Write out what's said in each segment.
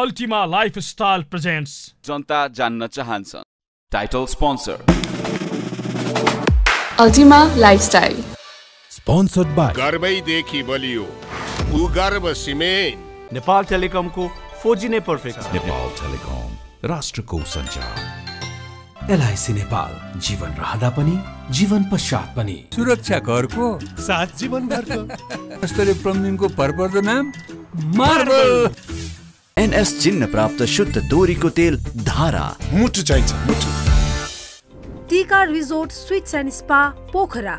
Ultima lifestyle presents जनता जान्न चाहन्छ title sponsor Ultima lifestyle sponsored by गर्वैदेखि बलियो भूगर्भ सिमेन्ट नेपाल टेलिकमको खोजी नै पर्फेक्ट नेपाल टेलिकम राष्ट्रको सञ्चार एलआईसी नेपाल जीवन रहँदा पनि जीवन पश्चात पनि सुरक्षा घरको साथ जीवन भरको प्रमिनको भरपर्दो नाम मार्बल एनएस चिन्ह प्राप्त शुद्ध तोरीको तेल धारा मुठु चाहिन्छ मुठु टिका resort suites and spa Pokhara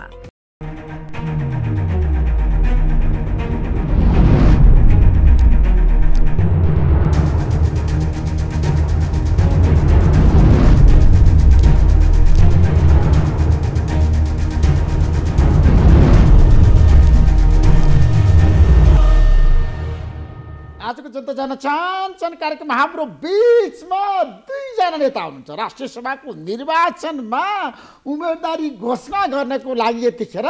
जनता जान चाहन्छन् कार्यक्रम हाम्रो बिचमा दुईजना नेता हुनुहुन्छ राष्ट्रिय सभाको निर्वाचनमा उम्मेदवारी घोषणा गर्नको लागि यतिखेर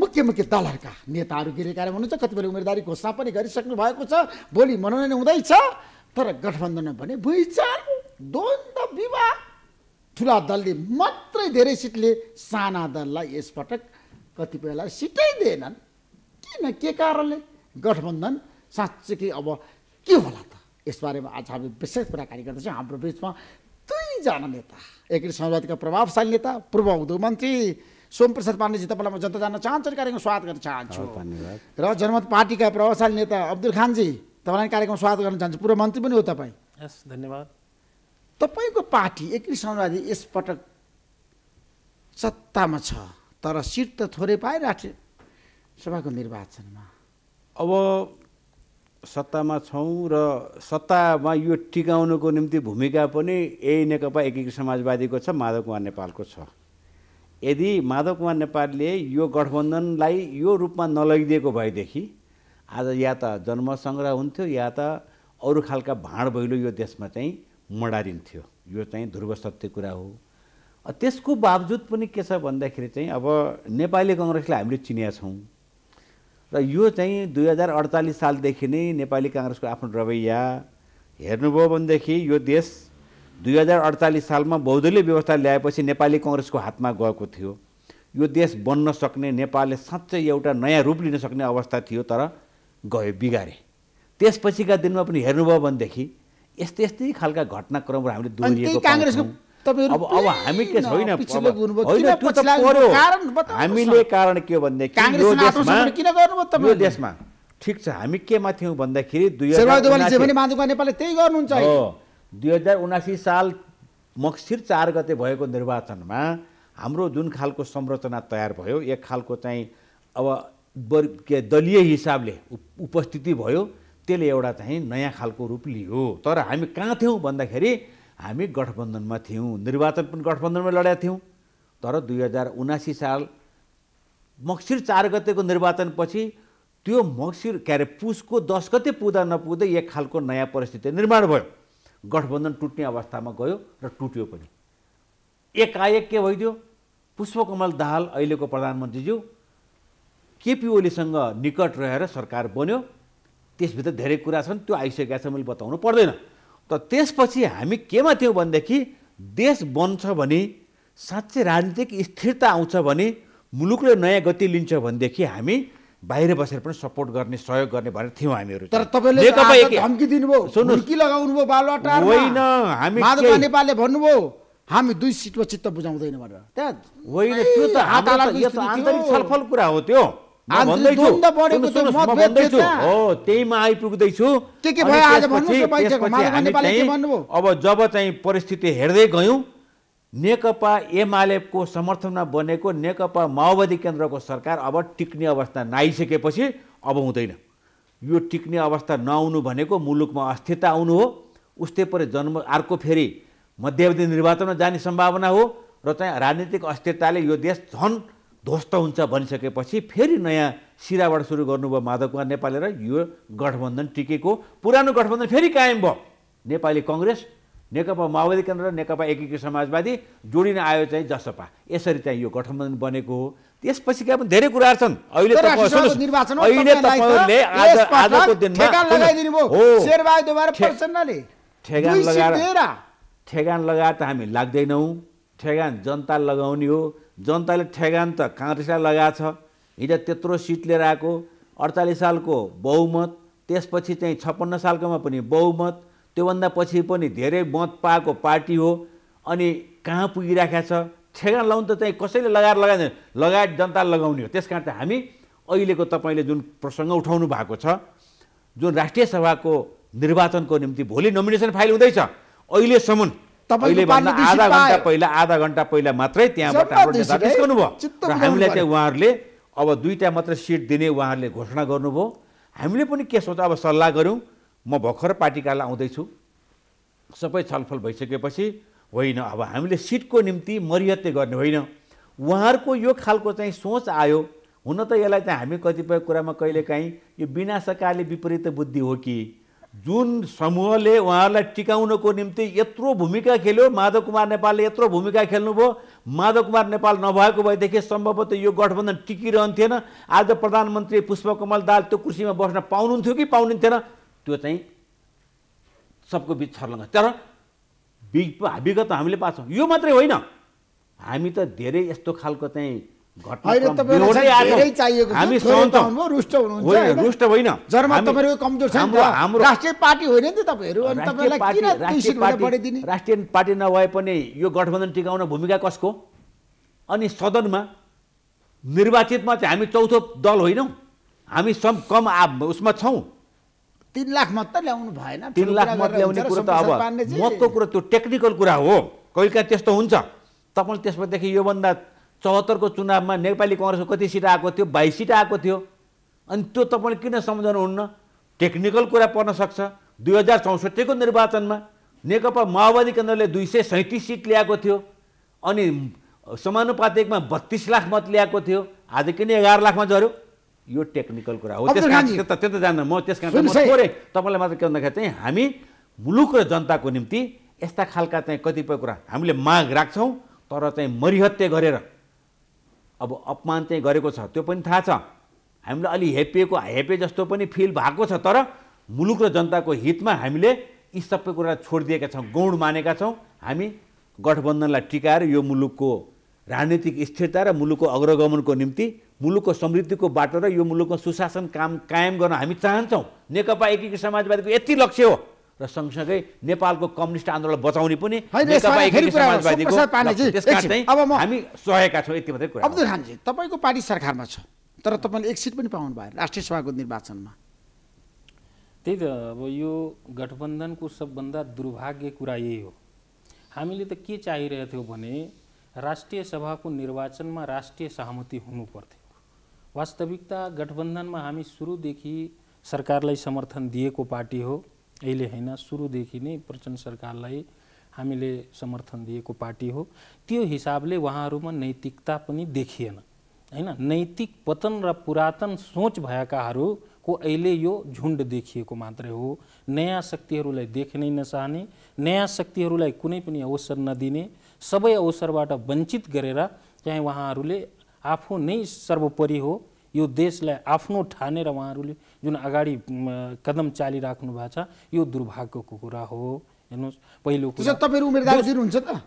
मुख्य मुख्य दलहरूका नेताहरू गिरेकाएर हुनुहुन्छ कतिपय उम्मेदवारी घोषणा पनि गरिसक्नु भएको छ भोलि मनोनयन हुँदैछ तर गठबन्धनमा भने भुइँचाल द्वन्द विवाह ठुला दलले मात्रै धेरै सिटले साना दललाई यसपटक कतिपयलाई सिटै दिएनन् किन के कारणले गठबन्धन साँच्चै अब के होला त यसबारेमा आज हामी विशेष कुराकानी गर्दैछौँ हाम्रो बिचमा दुईजना नेता एक समाजवादीका प्रभावशाली नेता पूर्व उद्योग उद्योगमन्त्री प्रसाद पाण्डेजी तपाईँलाई म जनता जान्न चाहन्छु कार्यक्रममा स्वागत गर्न चाहन्छु र जनमत पार्टीका प्रभावशाली नेता अब्दुल खानजी तपाईँलाई कार्यक्रममा स्वागत गर्न चाहन्छु पूर्व मन्त्री पनि हो तपाईँ यस धन्यवाद तपाईँको पार्टी एकी समाजवादी यसपटक सत्तामा छ तर सिट त थोरै पाए राष्ट्रिय सभाको निर्वाचनमा अब सत्तामा छौँ र सत्तामा यो टिकाउनुको निम्ति भूमिका पनि यही नेकपा एकीकृत समाजवादीको छ माधव कुमार नेपालको छ यदि माधव कुमार नेपालले यो गठबन्धनलाई यो रूपमा नलगिदिएको भएदेखि आज या त जन्मसङ्ग्रह हुन्थ्यो या त अरू खालका भाँड भैलो यो देशमा चाहिँ मडारिन्थ्यो यो चाहिँ ध्रुव सत्य कुरा हो त्यसको बावजुद पनि के छ भन्दाखेरि चाहिँ अब नेपाली कङ्ग्रेसलाई हामीले चिनेका छौँ र यो चाहिँ दुई हजार अडचालिस सालदेखि नै नेपाली काङ्ग्रेसको आफ्नो रवैया हेर्नुभयो भनेदेखि यो देश दुई हजार अडचालिस सालमा बहुदलीय व्यवस्था ल्याएपछि नेपाली कङ्ग्रेसको हातमा गएको थियो यो देश बन्न सक्ने नेपालले साँच्चै एउटा नयाँ रूप लिन सक्ने अवस्था थियो तर गयो बिगारे त्यसपछिका दिनमा पनि हेर्नुभयो भनेदेखि यस्तै यस्तै खालका घटनाक्रमहरू हामीले दोहोरिएको काङ्ग्रेसको अब अब हामी के छैन हामीले कारण के भनेदेखि देशमा ठिक छ हामी केमा थियौँ भन्दाखेरि दुई हजार उनासी साल मक्सिर चार गते भएको निर्वाचनमा हाम्रो जुन खालको संरचना तयार भयो एक खालको चाहिँ अब के दलीय हिसाबले उपस्थिति भयो त्यसले एउटा चाहिँ नयाँ खालको रूप लियो तर हामी कहाँ थियौँ भन्दाखेरि हामी गठबन्धनमा थियौँ निर्वाचन पनि गठबन्धनमा लडेका थियौँ तर दुई हजार उनासी साल मक्सिर चार गतेको निर्वाचनपछि त्यो मक्सिर के अरे पुसको दस गते पुग्दा नपुग्दै एक खालको नयाँ परिस्थिति निर्माण भयो गठबन्धन टुट्ने अवस्थामा गयो र टुट्यो पनि एकाएक के भइदियो पुष्पकमल दाहाल अहिलेको प्रधानमन्त्रीज्यू केपी ओलीसँग निकट रहेर सरकार बन्यो त्यसभित्र धेरै कुरा छन् त्यो आइसकेका छ मैले बताउनु पर्दैन त त्यसपछि हामी केमा थियौँ भनेदेखि देश बन्छ भने साँच्चै राजनीतिक स्थिरता आउँछ भने मुलुकले नयाँ गति लिन्छ भनेदेखि हामी बाहिर बसेर पनि सपोर्ट गर्ने सहयोग गर्ने भनेर थियौँ हामीहरू तर तपाईँले होइन हामी नेपालले भन्नुभयो हामी दुई सिटमा चित्त बुझाउँदैन भनेर त्यहाँ होइन त्यो त आन्तरिक छलफल कुरा हो त्यो त्यहीमा आइपुग्दैछु अब जब चाहिँ परिस्थिति हेर्दै गयौँ नेकपा एमालेको समर्थनमा बनेको नेकपा माओवादी केन्द्रको सरकार अब टिक्ने अवस्था नआइसकेपछि अब हुँदैन यो टिक्ने अवस्था नआउनु भनेको मुलुकमा अस्थिरता आउनु हो उस्तै परे जन्म अर्को फेरि मध्यावधि निर्वाचनमा जाने सम्भावना हो र चाहिँ राजनीतिक अस्थिरताले यो देश झन् ध्वस्त हुन्छ भनिसकेपछि फेरि नयाँ सिराबाट सुरु गर्नुभयो माधव कुमार नेपालले र यो गठबन्धन टिकेको पुरानो गठबन्धन फेरि कायम भयो नेपाली कङ्ग्रेस नेकपा माओवादी केन्द्र र नेकपा एकीकृत समाजवादी जोडिन आयो चाहिँ जसपा यसरी चाहिँ यो गठबन्धन बनेको हो त्यसपछिका पनि धेरै कुराहरू छन् अहिले ठेगान लगाएर ठेगान लगाएर त हामी लाग्दैनौँ ठेगान जनता लगाउने हो जनताले ठेगान त काङ्ग्रेसलाई लगाएको छ हिजो त्यत्रो सिट लिएर आएको अडचालिस सालको बहुमत त्यसपछि चाहिँ छप्पन्न सालकोमा पनि बहुमत त्योभन्दा पछि पनि धेरै मत पाएको पार्टी हो अनि कहाँ पुगिरहेको छ ठेगान लाउनु त चाहिँ कसैले लगाएर लगाइँदैन लगायत जनताले लगाउने हो त्यस कारण त हामी अहिलेको तपाईँले जुन प्रसङ्ग उठाउनु भएको छ जुन राष्ट्रिय सभाको निर्वाचनको निम्ति भोलि नोमिनेसन फाइल हुँदैछ अहिलेसम्म आधा घन्टा पहिला आधा घन्टा पहिला मात्रै त्यहाँबाट निस्कनुभयो र हामीलाई चाहिँ उहाँहरूले अब दुईवटा मात्र सिट दिने उहाँहरूले घोषणा गर्नुभयो हामीले पनि के सोच अब सल्लाह गऱ्यौँ म भर्खर पार्टी आउँदैछु सबै छलफल भइसकेपछि होइन अब हामीले सिटको निम्ति मरियत्ते गर्ने होइन उहाँहरूको यो खालको चाहिँ सोच आयो हुन त यसलाई चाहिँ हामी कतिपय कुरामा कहिलेकाहीँ यो विनाशकाले विपरीत बुद्धि हो कि जुन समूहले उहाँहरूलाई टिकाउनको निम्ति यत्रो भूमिका खेल्यो माधव कुमार नेपालले यत्रो भूमिका खेल्नुभयो माधव कुमार नेपाल नभएको भएदेखि सम्भवतः यो गठबन्धन टिकिरहन्थेन आज प्रधानमन्त्री पुष्पकमल दाल त्यो कुर्सीमा बस्न पाउनुहुन्थ्यो कि पाउनुहुन्थेन त्यो चाहिँ सबको बिच छर्लङ्ग तर विगत हामीले पाएको यो मात्रै होइन हामी त धेरै यस्तो खालको चाहिँ राष्ट्रिय पार्टी नभए पनि यो गठबन्धन टिकाउन भूमिका कसको अनि सदनमा निर्वाचितमा चाहिँ हामी चौथो दल होइनौँ हामी सम कम उसमा छौँ तिन लाख मत त ल्याउनु भएन तिन लाख मत ल्याउने कुरो त अब मतको कुरो त्यो टेक्निकल कुरा हो कहिलेकाहीँ त्यस्तो हुन्छ तपाईँले त्यसमा देखि योभन्दा चौहत्तरको चुनावमा नेपाली कङ्ग्रेसको कति सिट आएको थियो बाइस सिट आएको थियो अनि त्यो तपाईँले किन सम्झाउनुहुन्न टेक्निकल कुरा पर्न सक्छ दुई हजार चौसठीको निर्वाचनमा नेकपा माओवादी केन्द्रले दुई सय सैँतिस सिट ल्याएको थियो अनि समानुपातिकमा बत्तिस लाख मत ल्याएको थियो आज किन एघार लाखमा झऱ्यो यो टेक्निकल कुरा हो त्यस कारण त्यो त त्यो जान्न म त्यस कारण तपाईँलाई मात्र के भन्दाखेरि चाहिँ हामी मुलुक र जनताको निम्ति यस्ता खालका चाहिँ कतिपय कुरा हामीले माग राख्छौँ तर चाहिँ मरिहत्य गरेर अब अपमान चाहिँ गरेको छ त्यो पनि थाहा छ हामीलाई अलि हेपिएको हेपे जस्तो पनि फिल भएको छ तर मुलुक र जनताको हितमा हामीले यी सबै कुरा छोडिदिएका छौँ गौण मानेका छौँ हामी गठबन्धनलाई टिकाएर यो मुलुकको राजनीतिक स्थिरता र मुलुकको अग्रगमनको निम्ति मुलुकको समृद्धिको बाटो र यो मुलुकको सुशासन काम कायम गर्न हामी चाहन्छौँ नेकपा एकीकृत समाजवादीको यति लक्ष्य हो र सँगसँगै नेपालको कम्युनिस्ट आन्दोलन बचाउने पनि हामी सहेका छौँ यति मात्रै कुरा अब्दुल खानजी तपाईँको पार्टी सरकारमा छ तर तपाईँले एक सिट पनि पाउनु भयो राष्ट्रिय सभाको निर्वाचनमा त्यही त अब यो गठबन्धनको सबभन्दा दुर्भाग्य कुरा यही हो हामीले त के चाहिरहेको चाहिरहेथ्यौँ भने राष्ट्रिय सभाको निर्वाचनमा राष्ट्रिय सहमति हुनु पर्थ्यो वास्तविकता गठबन्धनमा हामी सुरुदेखि सरकारलाई समर्थन दिएको पार्टी हो अहिले होइन सुरुदेखि नै प्रचण्ड सरकारलाई हामीले समर्थन दिएको पार्टी हो त्यो हिसाबले उहाँहरूमा नैतिकता पनि देखिएन होइन नैतिक पतन र पुरातन सोच भएकाहरूको अहिले यो झुन्ड देखिएको मात्रै हो नयाँ शक्तिहरूलाई देख्नै नचाहने नयाँ शक्तिहरूलाई कुनै पनि अवसर नदिने सबै अवसरबाट वञ्चित गरेर चाहिँ उहाँहरूले आफू नै सर्वोपरि हो यो देशलाई आफ्नो ठानेर उहाँहरूले जुन अगाडि कदम चालिराख्नु भएको छ यो दुर्भाग्यको कुरा हो हेर्नुहोस् पहिलो कुरा तपाईँहरू उम्मेदवार हुन्छ त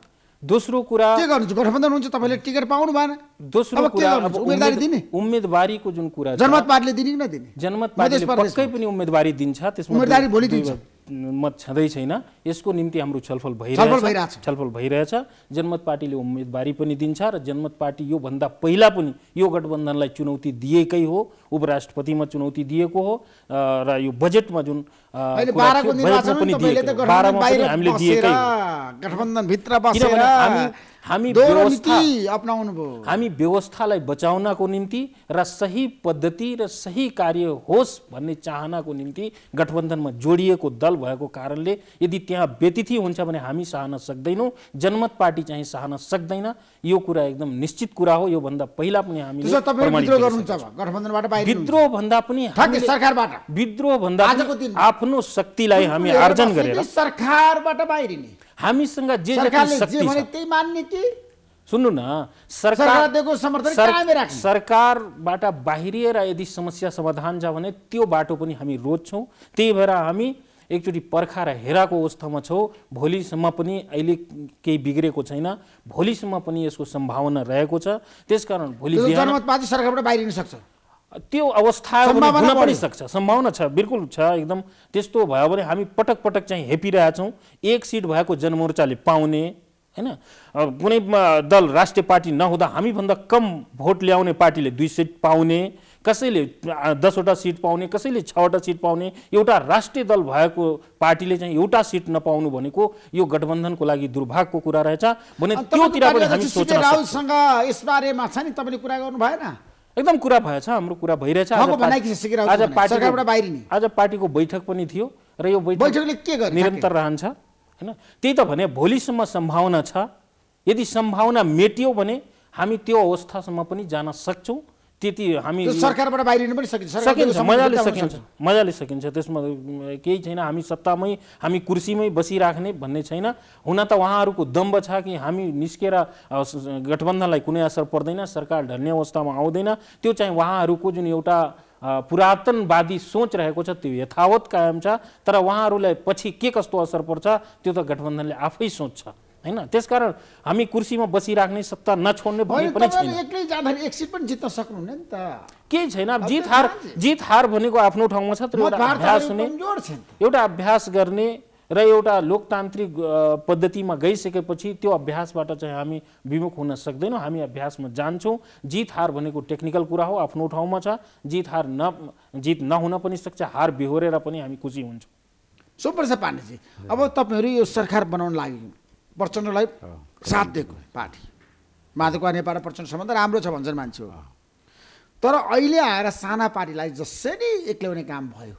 दोस्रो कुरा के गर्नुहुन्छ गठबन्धन हुन्छ तपाईँले टिकट पाउनु भएन दोस्रो कुरा दिने उम्मेदवारीको जुन कुरा जनमत पार्टीले दिने कि नदिने जनमत पार्टीले पक्कै पनि उम्मेदवारी दिन्छ त्यसमा उम्मेदवारी भोलि दिन्छ मत छँदै छैन यसको निम्ति हाम्रो छलफल भइरहेछ छलफल भइरहेछ जनमत पार्टीले उम्मेदवारी पनि दिन्छ र जनमत पार्टी योभन्दा पहिला पनि यो गठबन्धनलाई चुनौती दिएकै हो उपराष्ट्रपतिमा चुनौती दिएको हो र यो बजेटमा जुन बाह्रमा पनि हामीले दिएकै हामी अप्नाउनु भयो हामी व्यवस्थालाई बचाउनको निम्ति र सही पद्धति र सही कार्य होस् भन्ने चाहनाको निम्ति गठबन्धनमा जोडिएको दल भएको कारणले यदि त्यहाँ व्यतिथि हुन्छ भने हामी सहन सक्दैनौँ जनमत पार्टी चाहिँ सहन सक्दैन यो कुरा एकदम निश्चित कुरा हो योभन्दा पहिला पनि हामी विद्रोह भन्दा पनि विद्रोह भन्दा आफ्नो शक्तिलाई हामी आर्जन गरेर सरकारबाट बाहिरिने हामीसँग जे जे मान्ने कि सुन्नु न सरकार समर्थन सरकारबाट बाहिरिएर यदि समस्या समाधान छ भने त्यो बाटो पनि हामी रोज्छौँ त्यही भएर हामी एकचोटि पर्खा र हेराको अवस्थामा छौँ भोलिसम्म पनि अहिले केही बिग्रेको छैन भोलिसम्म पनि यसको सम्भावना रहेको छ त्यसकारण भोलि सरकारबाट बाहिरिन सक्छ त्यो अवस्था हुन पनि सक्छ सम्भावना छ बिल्कुल छ एकदम त्यस्तो भयो भने हामी पटक पटक चाहिँ हेपिरहेछौँ एक सिट भएको जनमोर्चाले पाउने होइन कुनै दल राष्ट्रिय पार्टी नहुँदा हामीभन्दा कम भोट ल्याउने पार्टीले दुई सिट पाउने कसैले दसवटा सिट पाउने कसैले छवटा सिट पाउने एउटा राष्ट्रिय दल भएको पार्टीले चाहिँ एउटा सिट नपाउनु भनेको यो गठबन्धनको लागि दुर्भाग्यको कुरा रहेछ भने त्यो राहुलसँग यस छ नि तपाईँले कुरा गर्नु भएन एकदम कुरा भएछ हाम्रो कुरा भइरहेछ आज पार्टी आज पार्टीको बैठक पनि थियो र यो बैठकले के गर्छ निरन्तर रहन्छ होइन त्यही त भने भोलिसम्म सम्भावना छ यदि सम्भावना मेटियो भने हामी त्यो अवस्थासम्म पनि जान सक्छौँ त्यति हामी सरकारबाट बाहिरिनु पनि सकिन्छ सकिन्छ मजाले सकिन्छ मजाले सकिन्छ त्यसमा केही छैन हामी सत्तामै हामी कुर्सीमै बसिराख्ने भन्ने छैन हुन त उहाँहरूको दम्ब छ कि हामी निस्केर गठबन्धनलाई कुनै असर पर्दैन सरकार ढल्ने अवस्थामा आउँदैन त्यो चाहिँ उहाँहरूको जुन एउटा पुरातनवादी सोच रहेको छ त्यो यथावत कायम छ तर उहाँहरूलाई पछि के कस्तो असर पर्छ त्यो त गठबन्धनले आफै सोच्छ होइन त्यसकारण हामी कुर्सीमा बसिराख्ने सत्ता नछोड्ने भन्ने पनि छैन एक सिट पनि जित्न नि त केही छैन जित हार जित हार भनेको आफ्नो ठाउँमा छ तर एउटा अभ्यास हुने एउटा अभ्यास गर्ने र एउटा लोकतान्त्रिक पद्धतिमा गइसकेपछि त्यो अभ्यासबाट चाहिँ हामी विमुख हुन सक्दैनौँ हामी अभ्यासमा जान्छौँ जित हार भनेको टेक्निकल कुरा हो आफ्नो ठाउँमा छ जित हार न जित नहुन पनि सक्छ हार बिहोरेर पनि हामी खुसी हुन्छौँ सुप्रसा पाण्डेजी अब तपाईँहरू यो सरकार बनाउन लाग्यौँ प्रचण्डलाई साथ दिएको पार्टी माधवकुवा नेपाल प्रचण्ड सम्बन्ध राम्रो छ भन्छन् मान्छे हो तर अहिले आएर साना पार्टीलाई जसरी एक्ल्याउने काम भयो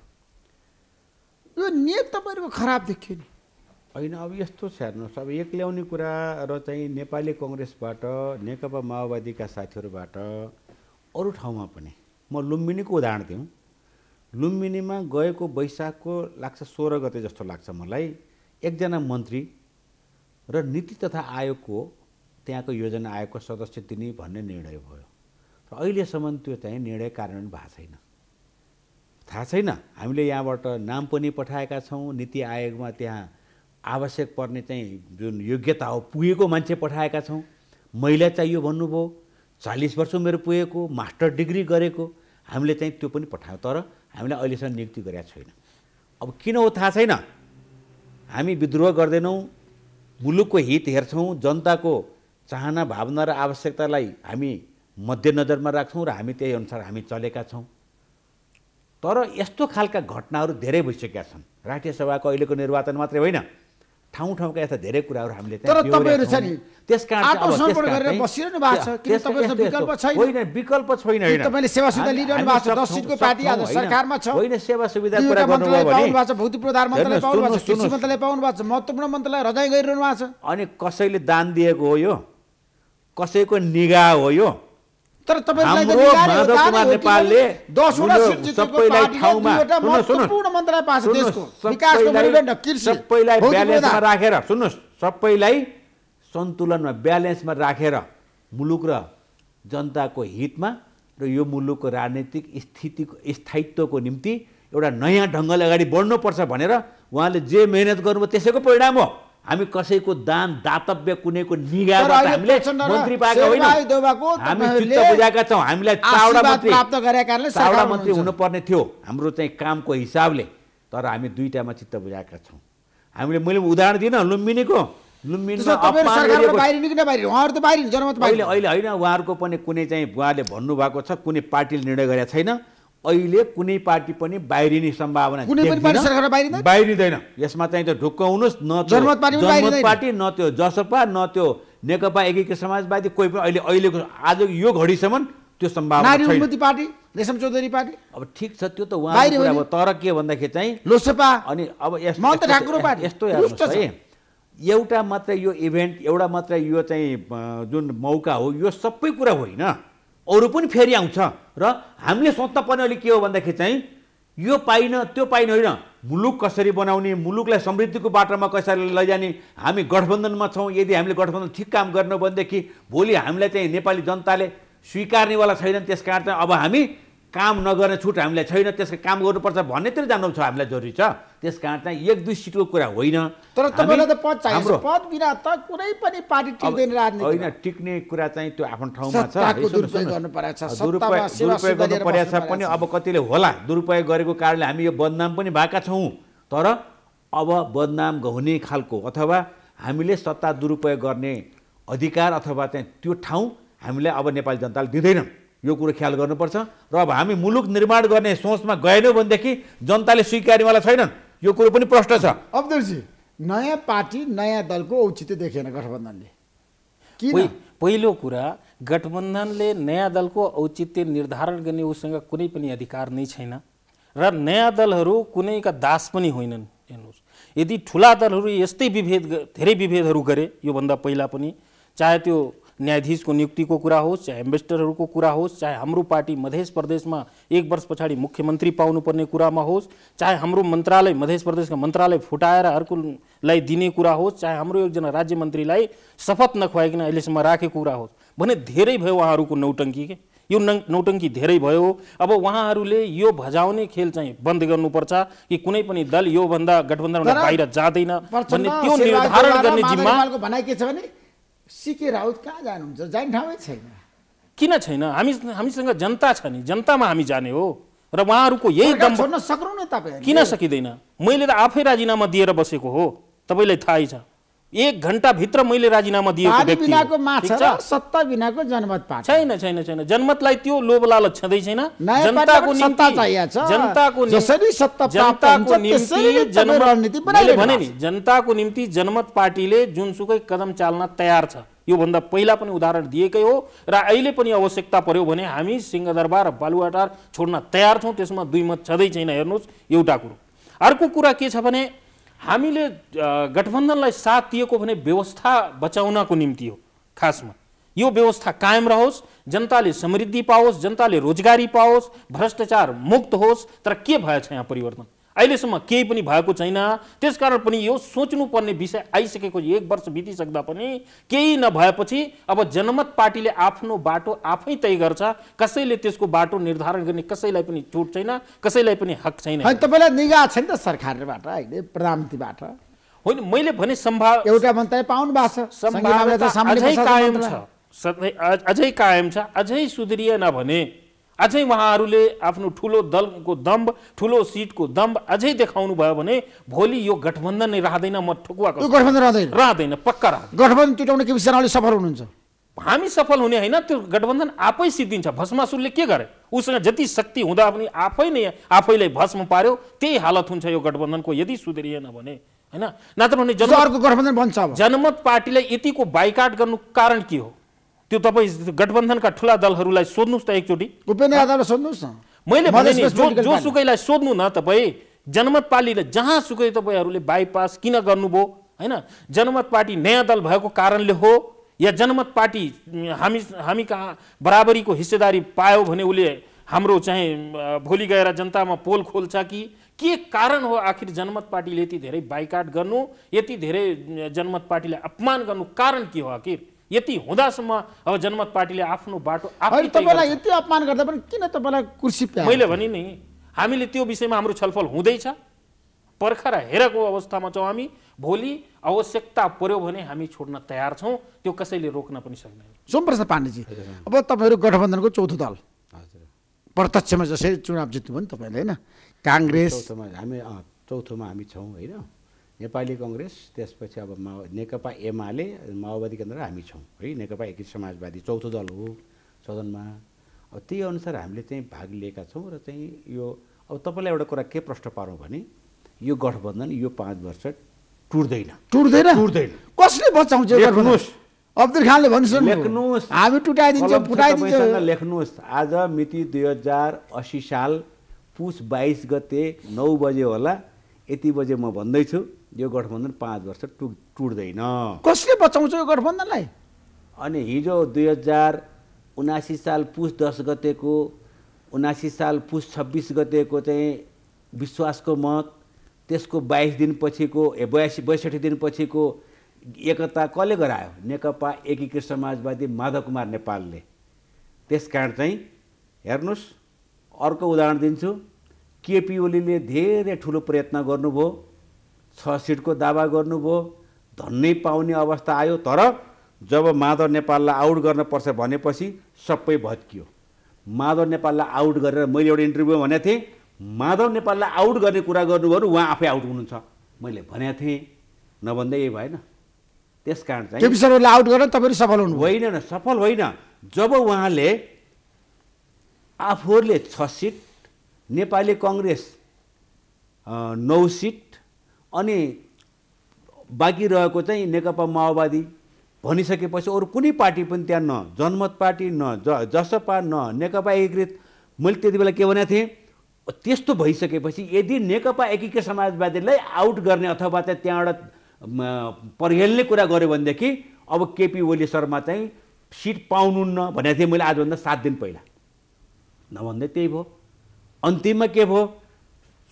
यो नियत तपाईँहरूको खराब देखियो नि होइन अब यस्तो छ हेर्नुहोस् अब एक्ल्याउने कुरा र चाहिँ नेपाली कङ्ग्रेसबाट नेकपा माओवादीका साथीहरूबाट अरू ठाउँमा पनि म लुम्बिनीको उदाहरण दिउँ लुम्बिनीमा गएको वैशाखको लाग्छ सोह्र गते जस्तो लाग्छ मलाई एकजना मन्त्री र नीति तथा आयोगको त्यहाँको योजना आयोगको सदस्य दिने भन्ने निर्णय भयो र अहिलेसम्म त्यो चाहिँ निर्णय कार्यान्वयन भएको छैन थाहा छैन हामीले यहाँबाट नाम पनि पठाएका छौँ नीति आयोगमा त्यहाँ आवश्यक पर्ने चाहिँ जुन योग्यता हो पुगेको मान्छे पठाएका छौँ महिला चाहियो भन्नुभयो चालिस वर्ष उमेर पुगेको मास्टर डिग्री गरेको हामीले चाहिँ त्यो पनि पठायौँ तर हामीले अहिलेसम्म नियुक्ति गरेका छैन अब किन हो थाहा छैन हामी विद्रोह गर्दैनौँ मुलुकको हित हेर्छौँ जनताको चाहना भावना र आवश्यकतालाई हामी मध्यनजरमा राख्छौँ र हामी त्यही अनुसार हामी चलेका छौँ तर यस्तो खालका घटनाहरू धेरै भइसकेका छन् राष्ट्रिय सभाको अहिलेको निर्वाचन मात्रै होइन ठाउँ ठाउँका यस्ता धेरै कुराहरू हामीले तर तपाईँहरू छ नि त्यस कारण बसिरहनु भएको छ किन विकल्प छैन होइन विकल्प छैन तपाईँले सेवा सुविधा लिइरहनु भएको छ दस सिटको पार्टी आज सरकारमा छ होइन सेवा सुविधा कुरा गर्नुभयो भने भौतिक प्रधान मन्त्रालय पाउनु भएको छ कृषि मन्त्रालय पाउनु भएको छ महत्त्वपूर्ण मन्त्रालय रजाइ गरिरहनु भएको छ अनि कसैले दान दिएको हो यो कसैको निगाह हो यो तर राखेर सुन्नुहोस् सबैलाई सन्तुलनमा ब्यालेन्समा राखेर मुलुक र जनताको हितमा र यो मुलुकको राजनीतिक स्थितिको स्थायित्वको निम्ति एउटा नयाँ ढङ्गले अगाडि बढ्नुपर्छ भनेर उहाँले जे मेहनत गर्नुभयो त्यसैको परिणाम हो हामी कसैको दान दातव्य कुनैको निगाबाट मन्त्री हुनुपर्ने थियो हाम्रो चाहिँ कामको हिसाबले तर हामी दुईटामा चित्त बुझाएका छौँ हामीले मैले उदाहरण दिन लुम्बिनीको अहिले होइन उहाँहरूको पनि कुनै चाहिँ उहाँले भन्नुभएको छ कुनै पार्टीले निर्णय गरेका छैन अहिले कुनै पार्टी पनि बाहिरिने सम्भावना कुनै पनि पार्टी सरकार बाहिरिँदैन यसमा चाहिँ त ढुक्क हुनुहोस् न जनमत पार्टी न त्यो जसपा न त्यो नेकपा एकीकृत समाजवादी कोही पनि अहिले अहिलेको आज यो घडीसम्म त्यो सम्भावना नारी पार्टी रेशम चौधरी पार्टी अब ठिक छ त्यो त उहाँ अब तर के भन्दाखेरि चाहिँ लोसपा अनि अब यस्तो हेर्नुहोस् है एउटा मात्रै यो इभेन्ट एउटा मात्रै यो चाहिँ जुन मौका हो यो सबै कुरा होइन अरू पनि फेरि आउँछ र हामीले पर्ने अहिले के हो भन्दाखेरि चाहिँ यो पाइन त्यो पाइन होइन मुलुक कसरी बनाउने मुलुकलाई समृद्धिको बाटोमा कसरी लैजाने हामी गठबन्धनमा छौँ यदि हामीले गठबन्धन ठिक काम गर्नु भनेदेखि भोलि हामीलाई चाहिँ नेपाली जनताले स्वीकार्नेवाला छैनन् त्यस कारण चाहिँ अब हामी काम नगर्ने छुट हामीलाई छैन त्यसको काम गर्नुपर्छ भन्नेतिर जानु छ हामीलाई जरुरी छ त्यस कारण चाहिँ एक दुई सिटको कुरा होइन तर तपाईँलाई त पद चाहिन्छ पद बिना त कुनै पनि पार्टी टिक्दैन राजनीति होइन टिक्ने कुरा चाहिँ त्यो आफ्नो ठाउँमा छ दुरुपयोग गर्नु परेको छ पनि अब कतिले होला दुरुपयोग गरेको कारणले हामी यो बदनाम पनि भएका छौँ तर अब बदनाम हुने खालको अथवा हामीले सत्ता दुरुपयोग गर्ने अधिकार अथवा चाहिँ त्यो ठाउँ हामीलाई अब नेपाली जनताले दिँदैनन् यो कुरो ख्याल गर्नुपर्छ र अब हामी मुलुक निर्माण गर्ने सोचमा गएनौँ भनेदेखि जनताले स्वीकार्नेवाला छैनन् यो कुरो पनि प्रश्न छ अब्दुलजी नयाँ पार्टी नयाँ दलको औचित्य देखेन गठबन्धनले पहिलो कुरा गठबन्धनले नयाँ दलको औचित्य निर्धारण गर्ने उसँग कुनै पनि अधिकार नै छैन र नयाँ दलहरू कुनैका दास पनि होइनन् हेर्नुहोस् यदि ठुला दलहरू यस्तै विभेद धेरै विभेदहरू गरे योभन्दा पहिला पनि चाहे त्यो न्यायाधीशको नियुक्तिको कुरा होस् चाहे एम्बेसडरहरूको कुरा होस् चाहे हाम्रो पार्टी मधेस प्रदेशमा एक वर्ष पछाडि मुख्यमन्त्री पाउनुपर्ने कुरामा होस् चाहे हाम्रो मन्त्रालय मधेस प्रदेशका मन्त्रालय फुटाएर अर्कोलाई दिने कुरा होस् चाहे हाम्रो एकजना राज्य मन्त्रीलाई शपथ नखुवाइकन अहिलेसम्म राखेको कुरा होस् भने धेरै भयो उहाँहरूको नौटङ्की के यो नौटङ्की धेरै भयो अब उहाँहरूले यो भजाउने खेल चाहिँ बन्द गर्नुपर्छ कि कुनै पनि दल योभन्दा गठबन्धन बाहिर जाँदैन भन्ने त्यो निर्धारण गर्ने जिम्मा छ भने सिके राउत कहाँ जानुहुन्छ जाने ठाउँै छैन किन छैन हामी हामीसँग जनता छ नि जनतामा हामी जाने हो र उहाँहरूको यही दम छोड्न सक्नु न तपाईँ किन सकिँदैन मैले त आफै राजीनामा दिएर बसेको हो तपाईँलाई थाहै छ एक घन्टाभित्र मैले राजीनामा दिएको बिनाको माछा र सत्ता बिनाको जनमत पाएको छैन छैन छैन जनमतलाई त्यो लोभ लालच छँदै छैन जनताको निम्ति जनताको जनताको निम्ति जनमत बनाइले भने नि जनताको निम्ति जनमत पार्टीले जुनसुकै कदम चाल्न तयार छ योभन्दा पहिला पनि उदाहरण दिएकै हो र अहिले पनि आवश्यकता पर्यो भने हामी सिंहदरबार बालुवाटार छोड्न तयार छौँ त्यसमा दुई मत छँदै छैन हेर्नुहोस् एउटा कुरो अर्को कुरा के छ भने हामीले गठबन्धनलाई साथ दिएको भने व्यवस्था बचाउनको निम्ति हो खासमा यो व्यवस्था कायम रहोस् जनताले समृद्धि पाओस् जनताले रोजगारी पाओस् भ्रष्टाचार मुक्त होस् तर के भएछ यहाँ परिवर्तन अहिलेसम्म केही पनि भएको छैन त्यसकारण पनि यो सोच्नुपर्ने विषय आइसकेको एक वर्ष बितिसक्दा पनि केही नभएपछि अब जनमत पार्टीले आफ्नो बाटो आफै तय गर्छ कसैले त्यसको बाटो निर्धारण गर्ने कसैलाई पनि छुट छैन कसैलाई पनि हक छैन तपाईँलाई निगा छैन त सरकारबाट अहिले प्रधानमन्त्रीबाट होइन मैले भने सम्भाव एउटा मन्त्री पाउनु भएको छ अझै कायम छ अझै सुध्रिएन भने अझै उहाँहरूले आफ्नो ठुलो दलको दम्ब ठुलो सिटको दम्ब अझै देखाउनु भयो भने भोलि यो गठबन्धन नै राख्दैन म ठुकुवा रहँदैन पक्का रह गठबन्धन टुटाउन केपी शर्माले सफल हुनुहुन्छ हामी सफल हुने होइन त्यो गठबन्धन आफै सिद्धिन्छ भस्मासुरले के गरे उसँग जति शक्ति हुँदा पनि आफै नै आफैलाई भस्म पार्यो त्यही हालत हुन्छ यो गठबन्धनको यदि सुध्रिएन भने होइन नत्र भने जनमत गठबन्धन बन्छ जनमत पार्टीलाई यतिको बाइकाट गर्नु कारण के हो त्यो तपाईँ गठबन्धनका ठुला दलहरूलाई सोध्नुहोस् त एकचोटि उपेन्द्र यादवलाई सोध्नुहोस् न मैले जो जोसुकैलाई सोध्नु न तपाईँ जनमत जहाँ सुकै तपाईँहरूले बाइपास किन गर्नुभयो होइन जनमत पार्टी नयाँ दल भएको कारणले हो या जनमत पार्टी हामी हामी कहाँ बराबरीको हिस्सेदारी पायो भने उसले हाम्रो चाहिँ भोलि गएर जनतामा पोल खोल्छ कि के कारण हो आखिर जनमत पार्टीले यति धेरै बाइकाट गर्नु यति धेरै जनमत पार्टीलाई अपमान गर्नु कारण के हो आखिर यति हुँदासम्म अब जनमत पार्टीले आफ्नो बाटो तपाईँलाई यति अपमान गर्दा पनि किन तपाईँलाई कुर्सी मैले भने नि हामीले त्यो विषयमा हाम्रो छलफल हुँदैछ पर्खर हेरेको अवस्थामा छौँ हामी भोलि आवश्यकता पर्यो भने हामी छोड्न तयार छौँ त्यो कसैले रोक्न पनि सक्दैन सोमप्रसाद पाण्डेजी अब तपाईँहरू गठबन्धनको चौथो दल प्रत्यक्षमा जसरी चुनाव जित्नुभयो नि तपाईँले होइन काङ्ग्रेस हामी चौथोमा हामी छौँ होइन नेपाली कङ्ग्रेस त्यसपछि अब माओ नेकपा एमाले माओवादी केन्द्र हामी छौँ है नेकपा एकीकृत समाजवादी चौथो दल हो सदनमा अब त्यही अनुसार हामीले चाहिँ भाग लिएका छौँ र चाहिँ यो अब तपाईँलाई एउटा कुरा के प्रश्न पारौँ भने यो गठबन्धन यो पाँच वर्ष टुट्दैन टुट्दैन टुट्दैन कसले बचाउँछ लेख्नुहोस् अब्दुल खानले भन्नुहोस् लेख्नुहोस् हामी टुटाइदिन्छौँ फुटाइदिन्छौँ लेख्नुहोस् आज मिति दुई हजार असी साल पुस बाइस गते नौ बजे होला यति बजे म भन्दैछु यो गठबन्धन पाँच वर्ष टु टुट्दैन कसले बचाउँछ यो गठबन्धनलाई अनि हिजो दुई हजार उनासी साल पुस दस गतेको उनासी साल पुस छब्बिस गतेको चाहिँ विश्वासको मत त्यसको बाइस दिनपछिको ए बयासी बैसठी दिनपछिको एकता कसले गरायो नेकपा एकीकृत समाजवादी माधव कुमार नेपालले त्यस कारण चाहिँ हेर्नुहोस् अर्को उदाहरण दिन्छु केपी ओलीले धेरै ठुलो प्रयत्न गर्नुभयो छ सिटको दावा गर्नुभयो धन्नै पाउने अवस्था आयो तर जब माधव नेपाललाई आउट गर्न पर्छ भनेपछि सबै भत्कियो माधव नेपाललाई आउट गरेर मैले एउटा इन्टरभ्यूमा भनेको थिएँ माधव नेपाललाई आउट गर्ने कुरा गर्नुभयो उहाँ आफै आउट हुनुहुन्छ मैले भनेको थिएँ नभन्दै यही भएन त्यस कारण चाहिँ आउट गरेर तपाईँले सफल हुनु होइन सफल होइन जब उहाँले आफूहरूले छ सिट नेपाली कङ्ग्रेस नौ सिट अनि बाँकी रहेको चाहिँ नेकपा माओवादी भनिसकेपछि अरू कुनै पार्टी पनि त्यहाँ न जनमत पार्टी न ज जसपा न नेकपा एकीकृत मैले त्यति बेला के भनेको थिएँ त्यस्तो भइसकेपछि यदि नेकपा एकीकृत समाजवादीलाई आउट गर्ने अथवा चाहिँ त्यहाँबाट परिहेल्ने कुरा गऱ्यो भनेदेखि अब केपी ओली शर्मा चाहिँ सिट पाउनुहुन्न भनेको थिएँ मैले आजभन्दा सात दिन पहिला नभन्दै त्यही भयो अन्तिममा के भयो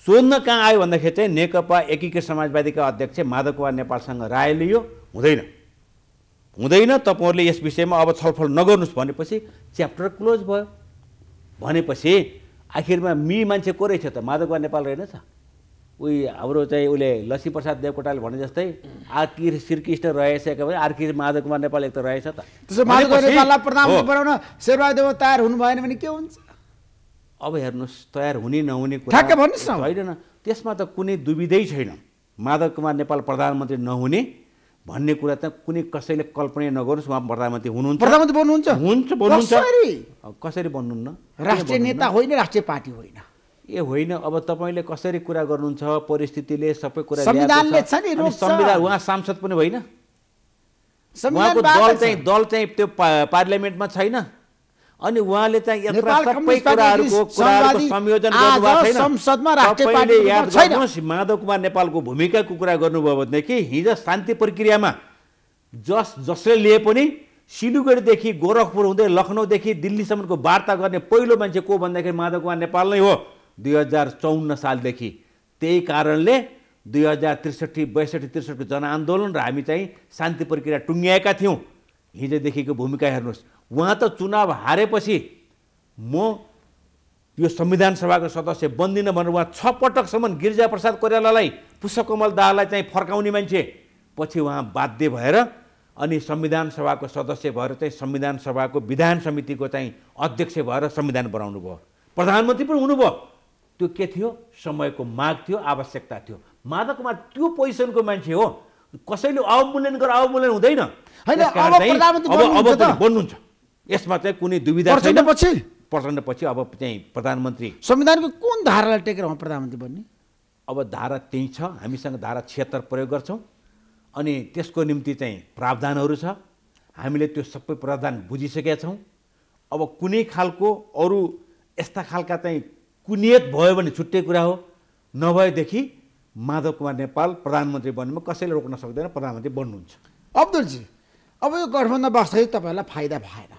सोध्न कहाँ आयो भन्दाखेरि चाहिँ नेकपा एकीकृत समाजवादीका अध्यक्ष माधव कुमार नेपालसँग राय लियो हुँदैन हुँदैन तपाईँहरूले यस विषयमा अब छलफल नगर्नुहोस् भनेपछि च्याप्टर क्लोज भयो भनेपछि आखिरमा मि मान्छे को रहेछ त माधव कुमार नेपाल रहेनछ उही हाम्रो चाहिँ उसले प्रसाद देवकोटाले भने जस्तै आर्की श्रीकृष्ण रहेछ आरकी माधव कुमार नेपाल एक त रहेछ त माधव कुमार नेपाललाई प्रधानमन्त्री बनाउन शेरबहादुर तयार हुनुभएन भने के हुन्छ अब हेर्नुहोस् तयार हुने नहुने कुरा होइन त्यसमा त कुनै दुविधै छैन माधव कुमार नेपाल प्रधानमन्त्री नहुने भन्ने कुरा त कुनै कसैले कल्पना नगर्नुहोस् उहाँ प्रधानमन्त्री हुनुहुन्छ प्रधानमन्त्री बन्नुहुन्छ हुन्छ बन्नुहुन्छ कसरी बन्नुहुन्न राष्ट्रिय नेता होइन राष्ट्रिय पार्टी होइन ए होइन अब तपाईँले कसरी कुरा गर्नुहुन्छ परिस्थितिले सबै कुरा संविधानले छ नि संविधान उहाँ सांसद पनि होइन दल चाहिँ दल चाहिँ त्यो पार्लियामेन्टमा छैन अनि उहाँले चाहिँ यत्र सबै कुराहरूको कुराहरूको संयोजन गर्नुभएको छैन माधव कुमार नेपालको भूमिकाको कुरा गर्नुभयो भनेदेखि हिजो शान्ति प्रक्रियामा जस जसले लिए पनि सिलगढीदेखि गोरखपुर हुँदै लखनौदेखि दिल्लीसम्मको वार्ता गर्ने पहिलो मान्छे को भन्दाखेरि माधव कुमार नेपाल नै हो दुई हजार चौन्न सालदेखि त्यही कारणले दुई हजार त्रिसठी बैसठी त्रिसठीको जनआन्दोलन र हामी चाहिँ शान्ति प्रक्रिया टुङ्ग्याएका थियौँ हिजोदेखिको भूमिका हेर्नुहोस् उहाँ त चुनाव हारेपछि म यो संविधान सभाको सदस्य बन्दिनँ भनेर उहाँ छ पटकसम्म गिरिजाप्रसाद कोइरालालाई पुष्पकमल दाहाललाई चाहिँ फर्काउने मान्छे पछि उहाँ बाध्य भएर अनि संविधान सभाको सदस्य भएर चाहिँ संविधान सभाको विधान समितिको चाहिँ अध्यक्ष भएर संविधान बनाउनु भयो प्रधानमन्त्री पनि हुनुभयो त्यो के थियो समयको माग थियो आवश्यकता थियो माधव कुमार त्यो पोजिसनको मान्छे हो कसैले अवमूल्यन गरेर अवमूल्यन हुँदैन होइन यसमा चाहिँ कुनै दुविधा छैन पछि प्रचण्ड पछि अब चाहिँ प्रधानमन्त्री संविधानको कुन धारालाई टेकेर उहाँ प्रधानमन्त्री बन्ने अब धारा त्यही छ हामीसँग धारा छिहत्तर प्रयोग गर्छौँ अनि त्यसको निम्ति चाहिँ प्रावधानहरू छ हामीले त्यो सबै प्रावधान बुझिसकेका छौँ अब कुनै खालको अरू यस्ता खालका चाहिँ कुनियत भयो भने छुट्टै कुरा हो नभएदेखि माधव कुमार नेपाल प्रधानमन्त्री बन्नुमा कसैले रोक्न सक्दैन प्रधानमन्त्री बन्नुहुन्छ अब्दुलजी अब यो गठबन्धन वास्तविक तपाईँहरूलाई फाइदा भएन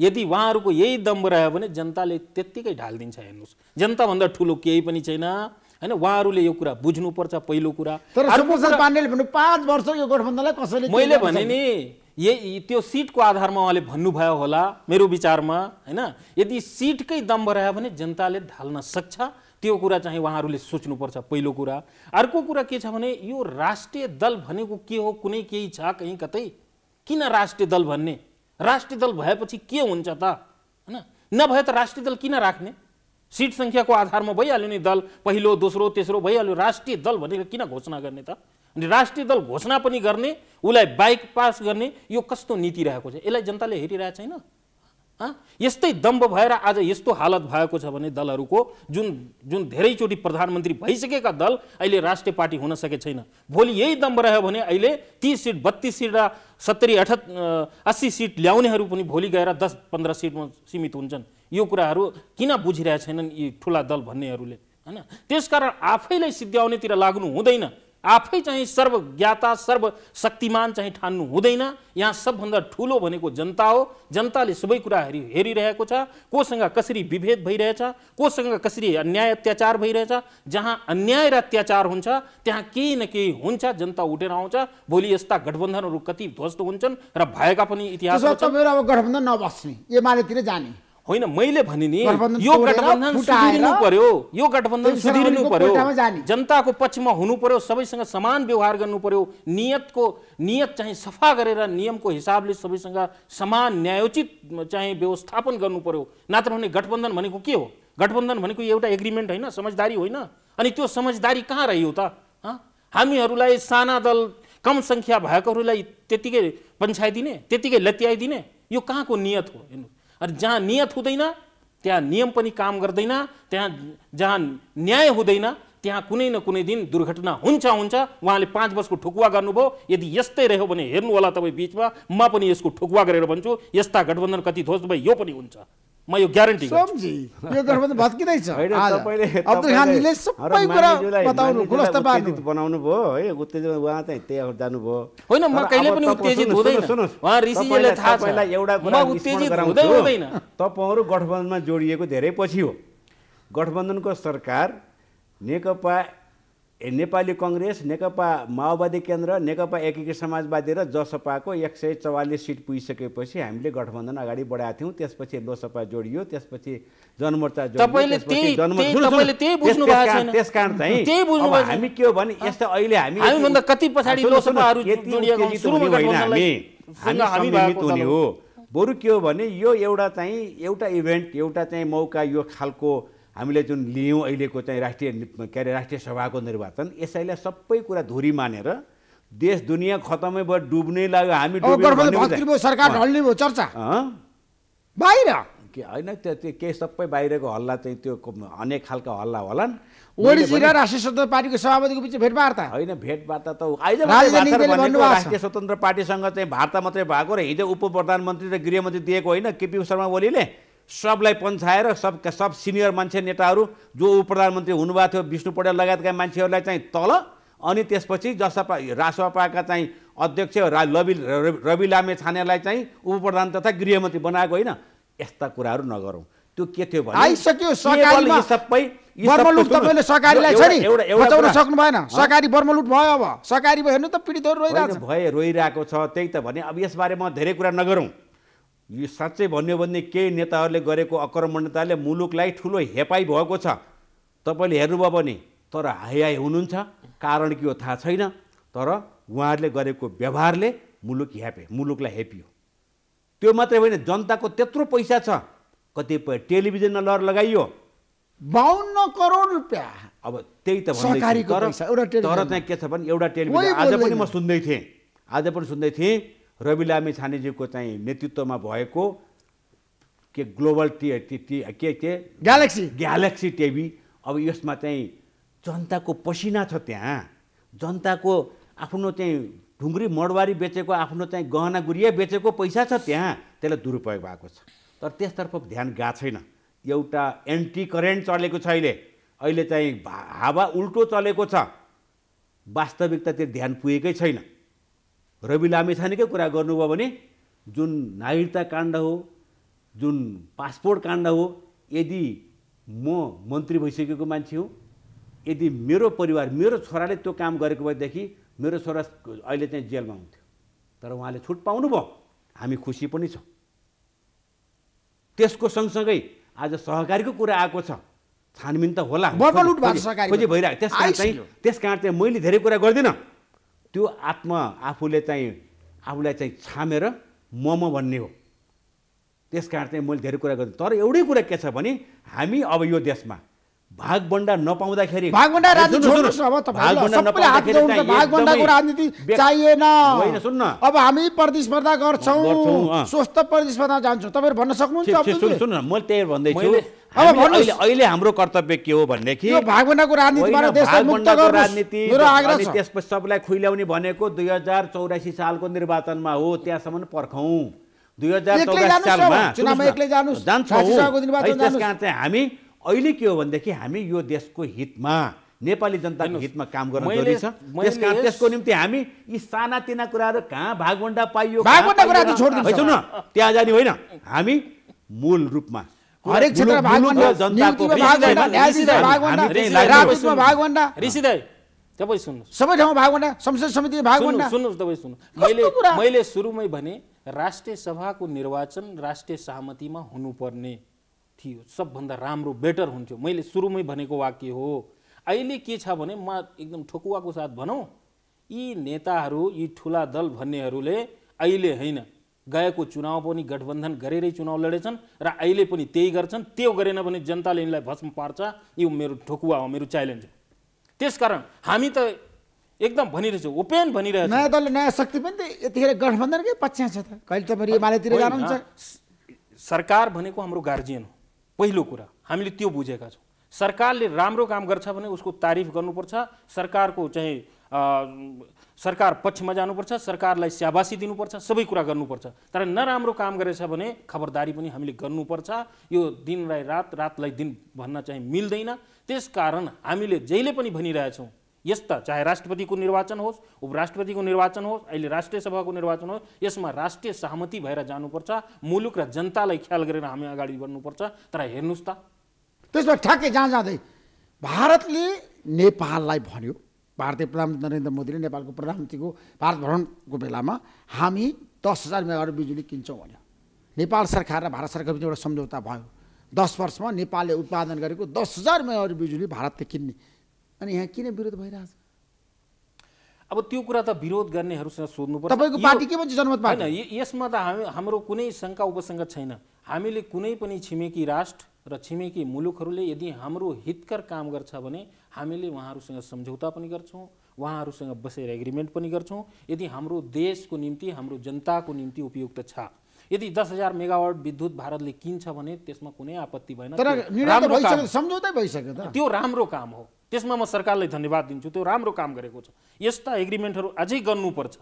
यदि उहाँहरूको यही दम्ब रह्यो भने जनताले त्यत्तिकै ढालिदिन्छ हेर्नुहोस् जनताभन्दा ठुलो केही पनि छैन होइन उहाँहरूले यो कुरा बुझ्नुपर्छ पहिलो कुरा पाँच वर्ष यो गठबन्धनलाई कसैले मैले भने नि यही त्यो सिटको आधारमा उहाँले भन्नुभयो होला मेरो विचारमा होइन यदि सिटकै दम्ब रह्यो भने जनताले ढाल्न सक्छ त्यो कुरा चाहिँ उहाँहरूले सोच्नुपर्छ पहिलो कुरा अर्को कुरा के छ भने यो राष्ट्रिय दल भनेको के हो कुनै केही छ कहीँ कतै किन राष्ट्रिय दल भन्ने राष्ट्रिय दल भएपछि के हुन्छ त होइन नभए त राष्ट्रिय दल किन राख्ने सिट सङ्ख्याको आधारमा भइहाल्यो नि दल पहिलो दोस्रो तेस्रो भइहाल्यो राष्ट्रिय दल भनेर किन घोषणा गर्ने त अनि राष्ट्रिय दल घोषणा पनि गर्ने उसलाई बाइक पास गर्ने यो कस्तो नीति रहेको छ यसलाई जनताले हेरिरहेको छैन यस्तै दम्ब भएर आज यस्तो हालत भएको छ भने दलहरूको जुन जुन धेरैचोटि प्रधानमन्त्री भइसकेका दल अहिले राष्ट्रिय पार्टी हुन सके छैन भोलि यही दम्ब रह्यो भने अहिले तिस सिट बत्तिस सिट र सत्तरी अठत अस्सी सिट ल्याउनेहरू पनि भोलि गएर दस पन्ध्र सिटमा सीमित हुन्छन् यो कुराहरू किन बुझिरहेका छैनन् यी ठुला दल भन्नेहरूले होइन त्यसकारण आफैलाई सिद्ध्याउनेतिर लाग्नु हुँदैन आफै चाहिँ सर्वज्ञाता सर्व शक्तिमान चाहिँ ठान्नु हुँदैन यहाँ सबभन्दा ठुलो भनेको जनता हो जनताले सबै कुरा हेरि हेरिरहेको छ कोसँग कसरी विभेद भइरहेछ कोसँग कसरी अन्याय अत्याचार भइरहेछ जहाँ अन्याय र अत्याचार हुन्छ त्यहाँ केही न केही हुन्छ जनता उठेर आउँछ भोलि यस्ता गठबन्धनहरू कति ध्वस्त हुन्छन् र भएका पनि इतिहास गठबन्धन नबस्ने एमालेतिर जाने होइन मैले भने नि यो गठबन्धन सुधिरिनु पर्यो यो गठबन्धन सुधिरिनु पर्यो जनताको पक्षमा हुनु पर्यो सबैसँग समान व्यवहार गर्नु पर्यो नियतको नियत चाहिँ सफा गरेर नियमको हिसाबले सबैसँग समान न्यायोचित चाहिँ व्यवस्थापन गर्नु पर्यो नत्र भने गठबन्धन भनेको के हो गठबन्धन भनेको एउटा एग्रिमेन्ट होइन समझदारी होइन अनि त्यो समझदारी कहाँ रह्यो त हामीहरूलाई साना दल कम सङ्ख्या भएकोहरूलाई त्यतिकै पन्छाइदिने त्यतिकै लत्याइदिने यो कहाँको नियत हो हेर्नु अनि जहाँ नियत हुँदैन त्यहाँ नियम पनि काम गर्दैन त्यहाँ जहाँ न्याय हुँदैन त्यहाँ कुनै न कुनै दिन दुर्घटना हुन्छ हुन्छ उहाँले पाँच वर्षको ठुकुवा गर्नुभयो यदि यस्तै रह्यो भने हेर्नु होला तपाईँ बिचमा म पनि यसको ठुकुवा गरेर भन्छु यस्ता गठबन्धन कति ध्वस्त भयो यो पनि हुन्छ म यो ग्यारेन्टी सोमजी यो गठबन्धन अब्दुल खानले सबै कुरा बताउनु खुलस्त बनाउनु भयो है उत्तेजित उहाँ चाहिँ त्यहाँ जानुभयो होइन म कहिले पनि उत्तेजित हुँदैन उहाँ ऋषिजीले थाहा छ एउटा म उत्तेजित हुँदै हुँदैन तपाईँहरू गठबन्धनमा जोडिएको धेरै पछि हो गठबन्धनको सरकार नेकपा नेपाली कङ्ग्रेस नेकपा माओवादी केन्द्र नेकपा एकीकृत समाजवादी र जसपाको एक सय चौवालिस सिट पुगिसकेपछि हामीले गठबन्धन अगाडि बढाएको थियौँ त्यसपछि लोसपा जोडियो त्यसपछि जनमोर्चा त्यस कारण चाहिँ हामी के हो भने अहिले हामी बरु के हो भने यो एउटा चाहिँ एउटा इभेन्ट एउटा चाहिँ मौका यो खालको हामीले जुन लियौँ अहिलेको चाहिँ राष्ट्रिय के अरे राष्ट्रिय सभाको निर्वाचन यसैलाई सबै कुरा धुरी मानेर देश दुनियाँ खतमै भयो डुब्नै लाग्यो हामी सरकार ढल्ने चर्चा बाहिर के होइन त्यो त्यो केही सबै बाहिरको हल्ला चाहिँ त्यो अनेक खालका हल्ला होला ओडिसी र राष्ट्रिय स्वतन्त्र पार्टीको सभापतिको बिच भेटवार्ता होइन भेटवार्ता त राष्ट्रिय स्वतन्त्र पार्टीसँग चाहिँ वार्ता मात्रै भएको र हिजो उप प्रधानमन्त्री र गृहमन्त्री दिएको होइन केपी शर्मा ओलीले सबलाई पन्छाएर सब सब सिनियर मान्छे नेताहरू जो उप प्रधानमन्त्री हुनुभएको थियो विष्णु पौडेल लगायतका मान्छेहरूलाई चाहिँ तल अनि त्यसपछि जसपा राजसपाका चाहिँ अध्यक्ष रा रवि रवि लामे छानेलाई चाहिँ उपप्रधान तथा गृहमन्त्री बनाएको होइन यस्ता कुराहरू नगरौँ त्यो के थियो भने आइसक्यो सबै बर्मलुट तपाईँले सरकारीलाई छ नि बचाउन सक्नु भएन बर्मलुट भयो अब सरकारी भयो हेर्नु त पीडितहरू रोइरहेको भए रोइरहेको छ त्यही त भने अब यसबारे म धेरै कुरा नगरौँ यो साँच्चै भन्यो भने केही नेताहरूले गरेको आक्रमणताले मुलुकलाई ठुलो हेपाइ भएको छ तपाईँले हेर्नुभयो भने तर हाई हुनुहुन्छ कारण के हो थाहा छैन तर उहाँहरूले गरेको व्यवहारले मुलुक ह्यापे मुलुकलाई हेपियो त्यो मात्रै होइन जनताको त्यत्रो पैसा छ कतिपय टेलिभिजनमा लहर लगाइयो बाहन्न करोड रुपियाँ अब त्यही त तर चाहिँ के छ भने एउटा टेलिभिजन आज पनि म सुन्दै थिएँ आज पनि सुन्दै थिएँ रवि लामी छानेजीको चाहिँ नेतृत्वमा भएको के ग्लोबल टी टी के के ग्यालेक्सी ग्यालेक्सी टिभी अब यसमा चाहिँ जनताको पसिना छ त्यहाँ जनताको आफ्नो चाहिँ ढुङ्ग्री मडवारी बेचेको आफ्नो चाहिँ गहना गुरिया बेचेको पैसा छ त्यहाँ त्यसलाई दुरुपयोग भएको छ तर त्यसतर्फ ध्यान गएको छैन एउटा एन्टी करेन्ट चलेको छ अहिले अहिले चाहिँ हावा उल्टो चलेको छ वास्तविकतातिर ध्यान पुगेकै छैन रवि लामेछानेकै कुरा गर्नुभयो भने जुन नागरिकता काण्ड हो जुन पासपोर्ट काण्ड हो यदि म मन्त्री भइसकेको मान्छे हुँ यदि मेरो परिवार मेरो छोराले त्यो काम गरेको भएदेखि मेरो छोरा अहिले चाहिँ जेलमा हुन्थ्यो तर उहाँले छुट पाउनुभयो हामी खुसी पनि छौँ त्यसको सँगसँगै आज सहकारीको कुरा आएको छ छानबिन त होला खोजी भइरहेको त्यस कारण चाहिँ त्यस कारण चाहिँ मैले धेरै कुरा गर्दिनँ त्यो आत्मा आफूले चाहिँ आफूलाई चाहिँ छामेर मम भन्ने हो त्यस कारण चाहिँ मैले धेरै कुरा गर्छु तर एउटै कुरा के छ भने हामी अब यो देशमा भागभन्डा नपाउँदाखेरि राजनीति चाहिएन होइन सुन्न अब हामी प्रतिस्पर्धा गर्छौँ स्वस्थ प्रतिस्पर्धा जान्छौँ तपाईँहरू भन्न सक्नुहुन्छ सुन्न मैले त्यही भन्दैछु अहिले हाम्रो कर्तव्य के हो भनेदेखि भागभन्डाको राजनीति अनि त्यसपछि सबैलाई खुइल्याउने भनेको दुई हजार चौरासी सालको निर्वाचनमा हो त्यहाँसम्म पर्खौँ दुई हजार चौरासी सालमा जान्छौँ हामी अहिले के हो भनेदेखि हामी यो देशको हितमा नेपाली जनताको हितमा काम गर्न जरुरी छ त्यस कारण त्यसको निम्ति हामी यी सानातिना कुराहरू कहाँ भागवण्डा पाइयो न त्यहाँ जाने होइन हामी मूल रूपमा हरेक क्षेत्र तपाईँ सुन्नु सबै ठाउँमा भागवन्डा संसद समिति भागवन्डा सुन्नुहोस् तपाईँ सुन्नु मैले मैले सुरुमै भने राष्ट्रिय सभाको निर्वाचन राष्ट्रिय सहमतिमा हुनुपर्ने थियो सबभन्दा राम्रो बेटर हुन्थ्यो मैले सुरुमै भनेको वाक्य हो अहिले के छ भने म एकदम ठोकुवाको साथ भनौँ यी नेताहरू यी ठुला दल भन्नेहरूले अहिले होइन गएको चुनाव पनि गठबन्धन गरेरै चुनाव लडेछन् र अहिले पनि त्यही गर्छन् त्यो गरेन भने जनताले यिनलाई भस्म पार्छ यो मेरो ठोकुवा हो मेरो च्यालेन्ज हो त्यसकारण हामी त एकदम भनिरहेछौँ ओपेन भनिरहेछ नयाँ दल नयाँ शक्ति पनि त यतिखेर गठबन्धनकै पक्ष छ त कहिले तपाईँ सरकार भनेको हाम्रो गार्जियन हो पहिलो कुरा हामीले त्यो बुझेका छौँ सरकारले राम्रो काम गर्छ भने उसको तारिफ गर्नुपर्छ सरकारको चाहिँ सरकार पक्षमा जानुपर्छ सरकारलाई स्याबासी दिनुपर्छ सबै कुरा गर्नुपर्छ तर नराम्रो काम गरेछ भने खबरदारी पनि हामीले गर्नुपर्छ यो दिनलाई रात रातलाई दिन भन्न चाहिँ मिल्दैन त्यस कारण हामीले जहिले पनि भनिरहेछौँ यस्ता चाहे राष्ट्रपतिको निर्वाचन होस् उपराष्ट्रपतिको निर्वाचन होस् अहिले राष्ट्रिय सभाको निर्वाचन होस् यसमा राष्ट्रिय सहमति भएर जानुपर्छ मुलुक र जनतालाई ख्याल गरेर हामी अगाडि बढ्नुपर्छ तर हेर्नुहोस् त त्यसमा ठ्याक्कै जहाँ जाँदै भारतले नेपाललाई भन्यो भारतीय प्रधानमन्त्री नरेन्द्र मोदीले नेपालको प्रधानमन्त्रीको भारत भ्रमणको बेलामा हामी दस हजार मेगावट बिजुली किन्छौँ भन्यो नेपाल सरकार र भारत सरकार बिच एउटा सम्झौता भयो दस वर्षमा नेपालले उत्पादन गरेको दस हजार मेगावट बिजुली भारतले किन्ने अनि यहाँ किन विरोध भइरहेछ अब त्यो कुरा त विरोध गर्नेहरूसँग सोध्नु पर्छ तपाईँको पार्टी के भन्छ जनमत होइन यसमा त हामी हाम्रो कुनै शङ्का उपसङ्का छैन हामीले कुनै पनि छिमेकी राष्ट्र र छिमेकी मुलुकहरूले यदि हाम्रो हितकर काम गर्छ भने हामीले उहाँहरूसँग सम्झौता पनि गर्छौँ उहाँहरूसँग बसेर एग्रिमेन्ट पनि गर्छौँ यदि हाम्रो देशको निम्ति हाम्रो जनताको निम्ति उपयुक्त छ यदि दस हजार मेगावाट विद्युत भारतले किन्छ भने त्यसमा कुनै आपत्ति भएन त्यो राम्रो काम हो त्यसमा म सरकारलाई धन्यवाद दिन्छु त्यो राम्रो काम गरेको छ यस्ता एग्रिमेन्टहरू अझै गर्नुपर्छ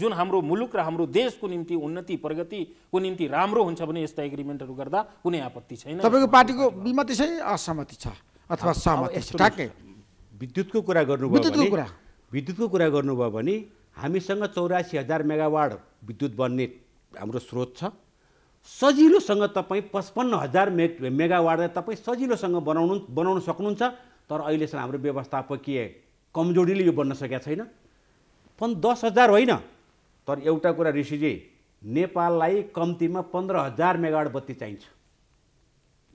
जुन हाम्रो मुलुक र हाम्रो देशको निम्ति उन्नति प्रगतिको निम्ति राम्रो हुन्छ भने यस्ता एग्रिमेन्टहरू गर्दा कुनै आपत्ति छैन तपाईँको पार्टीको बिमा त्यसै असहमति छ अथवा सहमति विद्युतको कुरा गर्नुभयो कुरा विद्युतको कुरा गर्नुभयो भने हामीसँग चौरासी हजार मेगावाट विद्युत बन्ने हाम्रो स्रोत छ सजिलोसँग तपाईँ पचपन्न हजार मे मेगावाटलाई तपाईँ सजिलोसँग बनाउनु बनाउन सक्नुहुन्छ तर अहिलेसम्म हाम्रो व्यवस्थापकीय कमजोरीले यो बन्न सकेका छैन पन् दस हजार होइन तर एउटा कुरा ऋषिजी नेपाललाई कम्तीमा पन्ध्र हजार मेगावाट बत्ती चाहिन्छ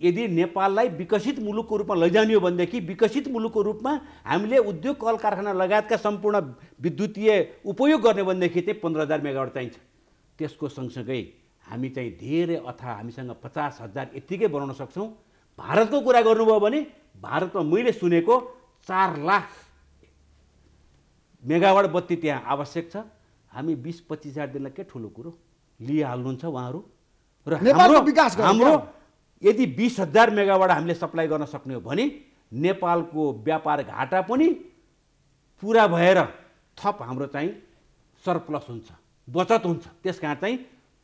यदि नेपाललाई विकसित मुलुकको रूपमा लैजाने हो भनेदेखि विकसित मुलुकको रूपमा हामीले उद्योग कल कारखाना लगायतका सम्पूर्ण विद्युतीय उपयोग गर्ने भनेदेखि चाहिँ पन्ध्र हजार मेगावाट चाहिन्छ त्यसको सँगसँगै हामी चाहिँ धेरै अथवा हामीसँग पचास हजार यत्तिकै बनाउन सक्छौँ भारतको कुरा गर्नुभयो भने भारतमा मैले सुनेको चार लाख मेगावाट बत्ती त्यहाँ आवश्यक छ हामी बिस पच्चिस हजार दिनलाई के ठुलो कुरो लिइहाल्नुहुन्छ उहाँहरू र हाम्रो विकास हाम्रो यदि बिस हजार मेगावाट हामीले सप्लाई गर्न सक्ने हो भने नेपालको व्यापार घाटा पनि पुरा भएर थप हाम्रो चाहिँ सरप्लस हुन्छ बचत हुन्छ त्यस कारण चाहिँ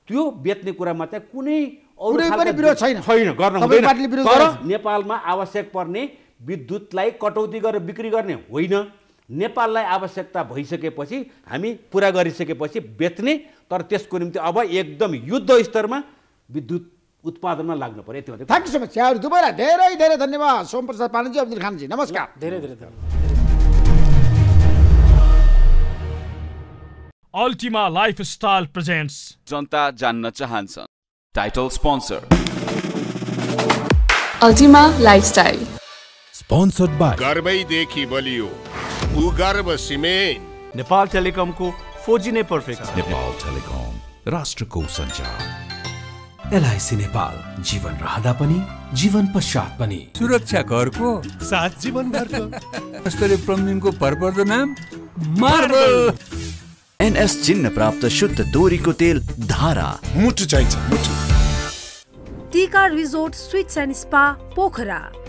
त्यो बेच्ने कुरामा चाहिँ कुनै नेपालमा आवश्यक पर्ने विद्युतलाई कटौती गरेर बिक्री गर्ने होइन नेपाललाई आवश्यकता भइसकेपछि हामी पुरा गरिसकेपछि बेच्ने तर त्यसको निम्ति अब एकदम युद्ध स्तरमा विद्युत उत्पादनमा लाग्नु पऱ्यो यति थ्याङ्क थ्याङ्क सो मच यहाँहरू दुबैलाई धेरै धेरै धन्यवाद सोम प्रसाद पाण्डेजी अब्दुल खानजी नमस्कार धेरै धेरै धन्यवाद अल्टिमा लाइफस्टाइल प्रेजेन्ट्स जनता जान्न चाहन्छन् title Title Ultima lifestyle Lifestyle. By by गर्वैदेखि बलियो उ भूगर्भ सिमे नेपाल टेलिकमको फोजी नै पर्फेक्ट छ नेपाल टेलिकम राष्ट्रको सञ्चार एलआइसी नेपाल जीवन रहँदा पनि जीवन पश्चात पनि सुरक्षा घरको साथ जीवन घरको प्रमिङको भरपर्दो नाम मार्बल एनएस चिन्ह प्राप्त शुद्ध तोरीको तेल धारा मुटु चाहिन्छ मुटु टिका resort suites and spa Pokhara